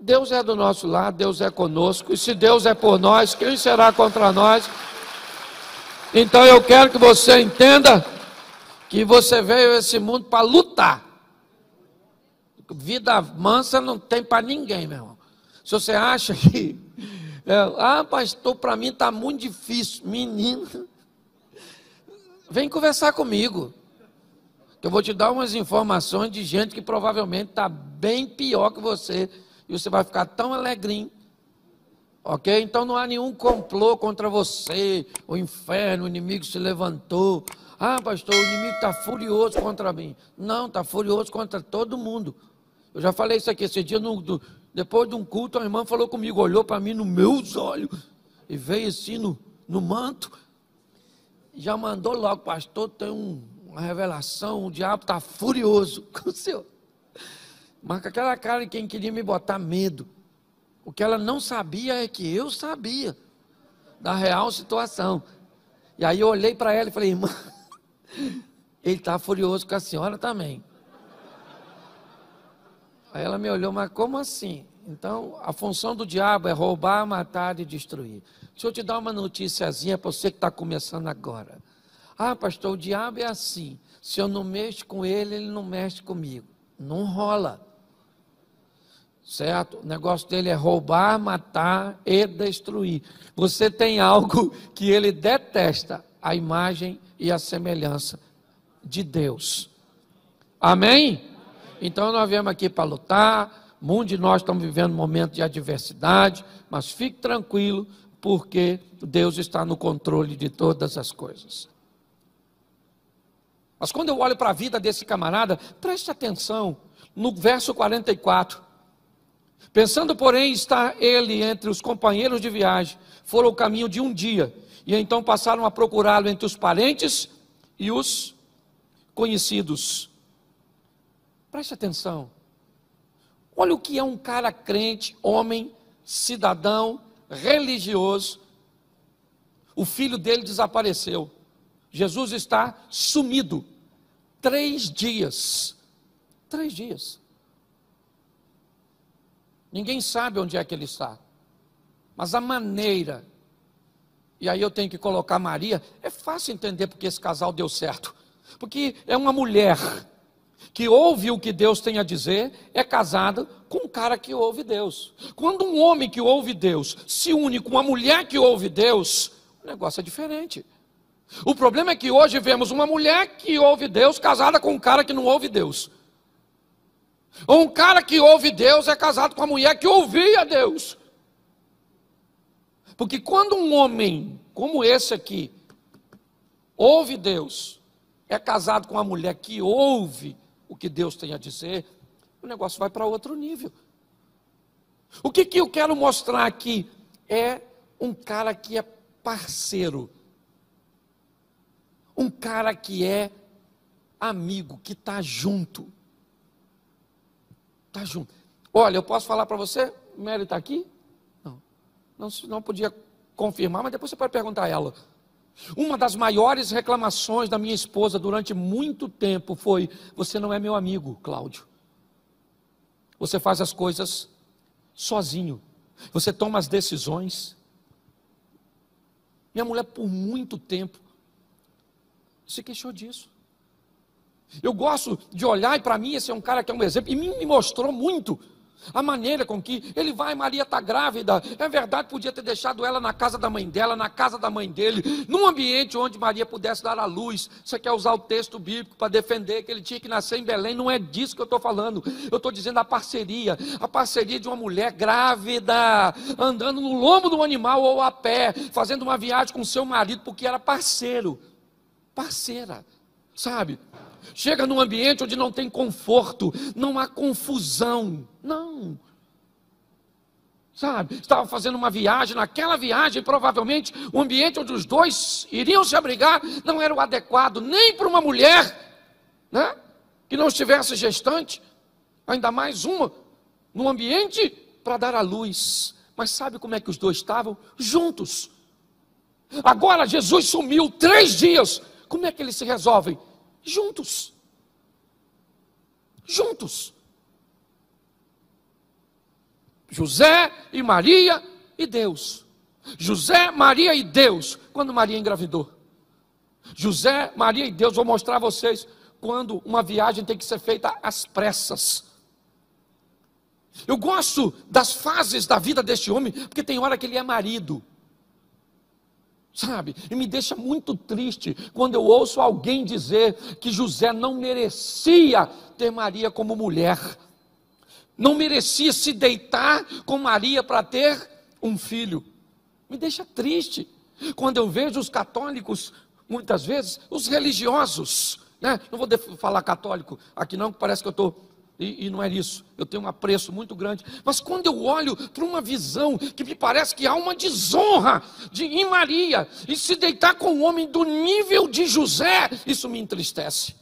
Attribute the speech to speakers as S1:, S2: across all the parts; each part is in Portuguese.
S1: Deus é do nosso lado, Deus é conosco, e se Deus é por nós, quem será contra nós? Então eu quero que você entenda que você veio a esse mundo para lutar. Vida mansa não tem para ninguém, meu irmão. Se você acha que, é, ah, pastor, para mim está muito difícil, menino, vem conversar comigo. Eu vou te dar umas informações de gente que provavelmente está bem pior que você e você vai ficar tão alegrinho. Ok? Então não há nenhum complô contra você. O inferno, o inimigo se levantou. Ah, pastor, o inimigo está furioso contra mim. Não, está furioso contra todo mundo. Eu já falei isso aqui esse dia, no, do, depois de um culto, a irmã falou comigo, olhou para mim nos meus olhos e veio assim no, no manto. Já mandou logo, pastor, tem um uma revelação, o diabo está furioso com o Senhor. Mas com aquela cara de quem queria me botar medo. O que ela não sabia é que eu sabia da real situação. E aí eu olhei para ela e falei, irmã, ele está furioso com a senhora também. Aí ela me olhou, mas como assim? Então, a função do diabo é roubar, matar e destruir. Deixa eu te dar uma noticiazinha para você que está começando agora. Ah, pastor, o diabo é assim. Se eu não mexo com ele, ele não mexe comigo. Não rola. Certo? O negócio dele é roubar, matar e destruir. Você tem algo que ele detesta, a imagem e a semelhança de Deus. Amém? Então nós viemos aqui para lutar. Muitos de nós estamos vivendo um momento de adversidade, mas fique tranquilo, porque Deus está no controle de todas as coisas. Mas quando eu olho para a vida desse camarada, preste atenção no verso 44. Pensando, porém, estar ele entre os companheiros de viagem, foram o caminho de um dia, e então passaram a procurá-lo entre os parentes e os conhecidos. Preste atenção. Olha o que é um cara crente, homem, cidadão, religioso. O filho dele desapareceu. Jesus está sumido. Três dias. Três dias. Ninguém sabe onde é que ele está. Mas a maneira. E aí eu tenho que colocar Maria. É fácil entender porque esse casal deu certo. Porque é uma mulher que ouve o que Deus tem a dizer, é casada com um cara que ouve Deus. Quando um homem que ouve Deus se une com uma mulher que ouve Deus, o negócio é diferente. O problema é que hoje vemos uma mulher que ouve Deus casada com um cara que não ouve Deus. Ou um cara que ouve Deus é casado com uma mulher que ouvia Deus. Porque quando um homem como esse aqui ouve Deus, é casado com uma mulher que ouve o que Deus tem a dizer, o negócio vai para outro nível. O que, que eu quero mostrar aqui é um cara que é parceiro um cara que é amigo, que está junto. Está junto. Olha, eu posso falar para você? Mary está aqui? Não. não. Não podia confirmar, mas depois você pode perguntar a ela. Uma das maiores reclamações da minha esposa durante muito tempo foi: Você não é meu amigo, Cláudio. Você faz as coisas sozinho. Você toma as decisões. Minha mulher, por muito tempo, se queixou disso. Eu gosto de olhar, e para mim esse é um cara que é um exemplo, e me mostrou muito a maneira com que ele vai, Maria está grávida. É verdade, podia ter deixado ela na casa da mãe dela, na casa da mãe dele, num ambiente onde Maria pudesse dar a luz. Você quer usar o texto bíblico para defender que ele tinha que nascer em Belém? Não é disso que eu estou falando. Eu estou dizendo a parceria, a parceria de uma mulher grávida, andando no lombo do animal ou a pé, fazendo uma viagem com seu marido, porque era parceiro parceira, sabe? Chega num ambiente onde não tem conforto, não há confusão. Não. Sabe? Estava fazendo uma viagem, naquela viagem, provavelmente o ambiente onde os dois iriam se abrigar não era o adequado nem para uma mulher, né? Que não estivesse gestante, ainda mais uma, no ambiente para dar à luz. Mas sabe como é que os dois estavam? Juntos. Agora Jesus sumiu três dias como é que eles se resolvem? Juntos. Juntos. José e Maria e Deus. José, Maria e Deus. Quando Maria engravidou. José, Maria e Deus, vou mostrar a vocês quando uma viagem tem que ser feita às pressas. Eu gosto das fases da vida deste homem, porque tem hora que ele é marido, Sabe? E me deixa muito triste quando eu ouço alguém dizer que José não merecia ter Maria como mulher. Não merecia se deitar com Maria para ter um filho. Me deixa triste quando eu vejo os católicos, muitas vezes, os religiosos, né? Não vou falar católico aqui não, que parece que eu estou e, e, não é isso, eu tenho um apreço muito grande. Mas quando eu olho para uma visão que me parece que há uma desonra de, em Maria, e se deitar com um homem do nível de José, isso me entristece.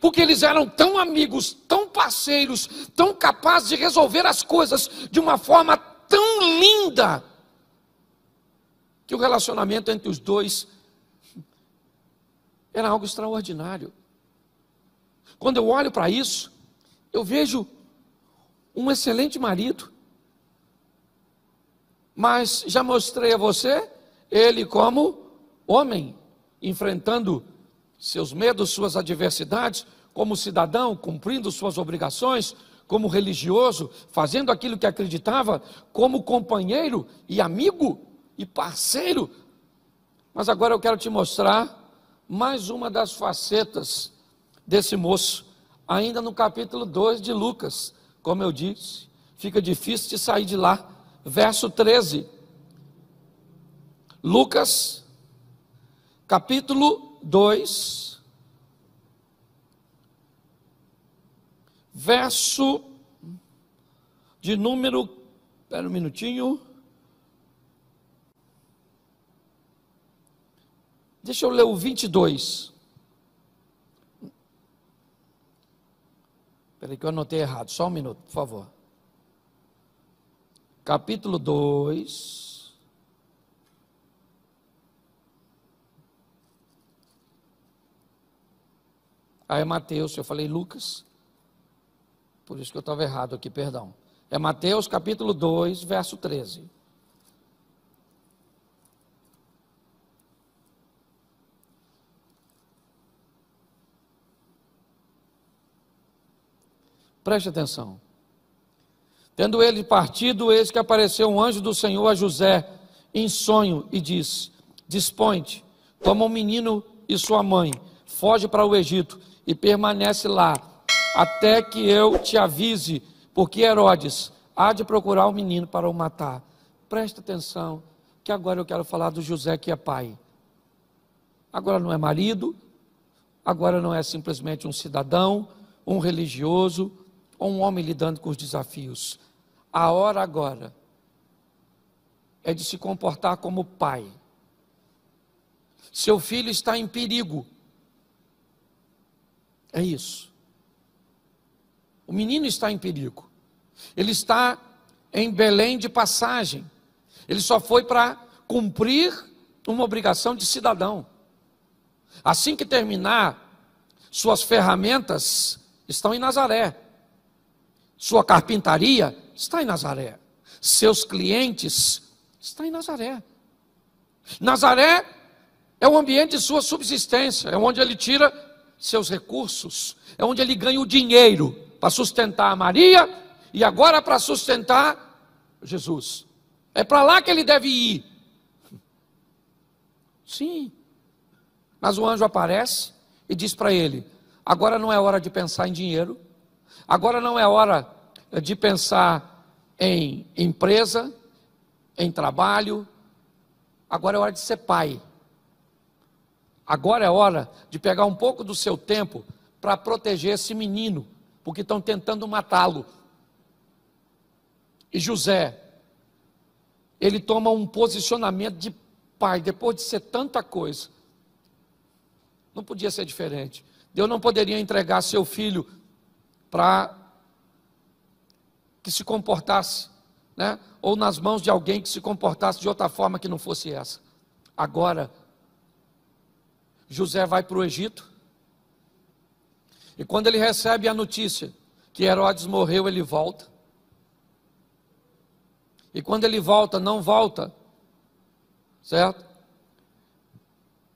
S1: Porque eles eram tão amigos, tão parceiros, tão capazes de resolver as coisas de uma forma tão linda, que o relacionamento entre os dois era algo extraordinário. Quando eu olho para isso, eu vejo um excelente marido. Mas já mostrei a você ele como homem, enfrentando seus medos, suas adversidades, como cidadão, cumprindo suas obrigações, como religioso, fazendo aquilo que acreditava, como companheiro e amigo e parceiro. Mas agora eu quero te mostrar mais uma das facetas desse moço, ainda no capítulo 2 de Lucas, como eu disse, fica difícil de sair de lá. Verso 13. Lucas, capítulo 2, verso de número. Espera um minutinho. Deixa eu ler o 22. Peraí que eu anotei errado, só um minuto, por favor. Capítulo 2. Aí ah, é Mateus, eu falei Lucas. Por isso que eu estava errado aqui, perdão. É Mateus capítulo 2, verso 13. Preste atenção. Tendo ele partido, eis que apareceu um anjo do Senhor a José em sonho e disse: Dispõe-te, toma o um menino e sua mãe, foge para o Egito e permanece lá, até que eu te avise, porque Herodes há de procurar o um menino para o matar. Preste atenção, que agora eu quero falar do José que é pai. Agora não é marido, agora não é simplesmente um cidadão, um religioso, ou um homem lidando com os desafios. A hora agora é de se comportar como pai. Seu filho está em perigo. É isso. O menino está em perigo. Ele está em Belém de passagem. Ele só foi para cumprir uma obrigação de cidadão. Assim que terminar, suas ferramentas estão em Nazaré. Sua carpintaria está em Nazaré. Seus clientes está em Nazaré. Nazaré é o ambiente de sua subsistência, é onde ele tira seus recursos, é onde ele ganha o dinheiro para sustentar a Maria e agora para sustentar Jesus. É para lá que ele deve ir. Sim. Mas o anjo aparece e diz para ele: agora não é hora de pensar em dinheiro, Agora não é hora de pensar em empresa, em trabalho. Agora é hora de ser pai. Agora é hora de pegar um pouco do seu tempo para proteger esse menino, porque estão tentando matá-lo. E José, ele toma um posicionamento de pai, depois de ser tanta coisa. Não podia ser diferente. Deus não poderia entregar seu filho para que se comportasse, né? ou nas mãos de alguém que se comportasse de outra forma que não fosse essa. Agora, José vai para o Egito, e quando ele recebe a notícia que Herodes morreu, ele volta. E quando ele volta, não volta, certo?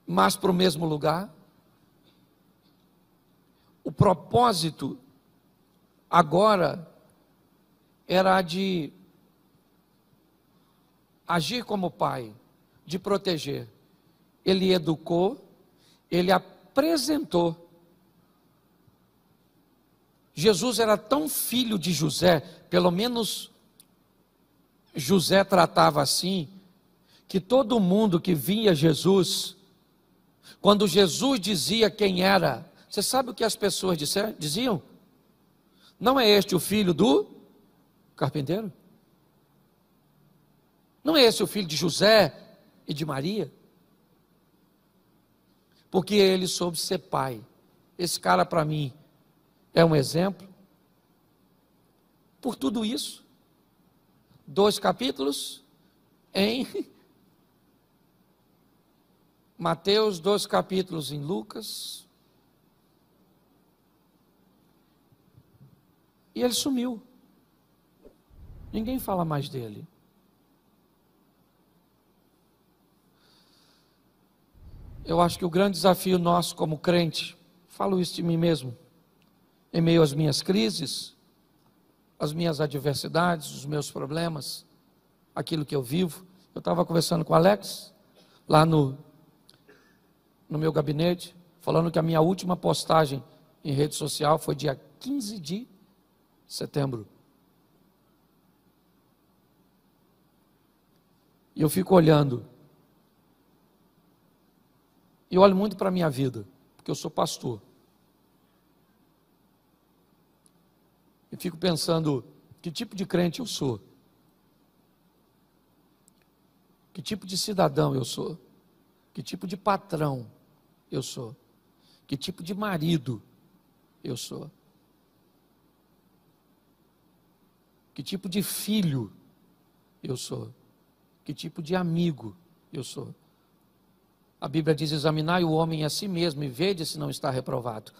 S1: Mas para o mesmo lugar. O propósito agora era a de agir como pai, de proteger. Ele educou, ele apresentou. Jesus era tão filho de José, pelo menos José tratava assim, que todo mundo que via Jesus, quando Jesus dizia quem era, você sabe o que as pessoas disseram, diziam? Não é este o filho do carpinteiro? Não é esse o filho de José e de Maria? Porque ele soube ser pai. Esse cara, para mim, é um exemplo. Por tudo isso, dois capítulos em Mateus, dois capítulos em Lucas, E ele sumiu. Ninguém fala mais dele. Eu acho que o grande desafio nosso como crente, falo isso de mim mesmo, em meio às minhas crises, às minhas adversidades, os meus problemas, aquilo que eu vivo. Eu estava conversando com o Alex, lá no, no meu gabinete, falando que a minha última postagem em rede social foi dia 15 de setembro. E eu fico olhando. E olho muito para a minha vida, porque eu sou pastor. E fico pensando, que tipo de crente eu sou? Que tipo de cidadão eu sou? Que tipo de patrão eu sou? Que tipo de marido eu sou? Que tipo de filho eu sou? Que tipo de amigo eu sou? A Bíblia diz: examinai o homem a si mesmo e vede se não está reprovado.